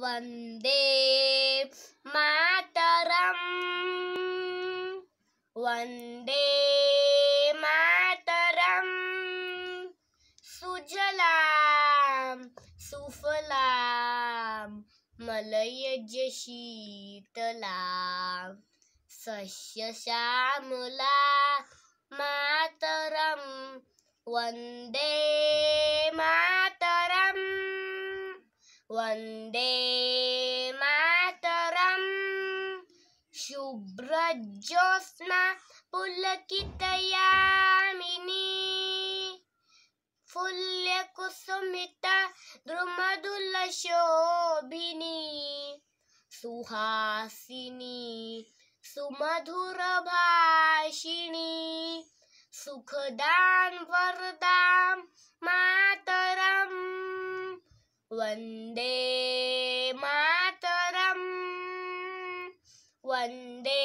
वन्दे मातरम् वन्दे मातरम् सुजलां सुफलां मलयजशीतलां सस्यश्यामला मातरं वन्दे वन्दे मातरम् शुभ्रज्योत्स्ना पुलकितयामिनी फुल्यकुसुमिता द्रुमदुलशोभिनी सुहासिनी सुमधुरभाषिणी सुखदान वरदान वन्दे मातरम् वन्दे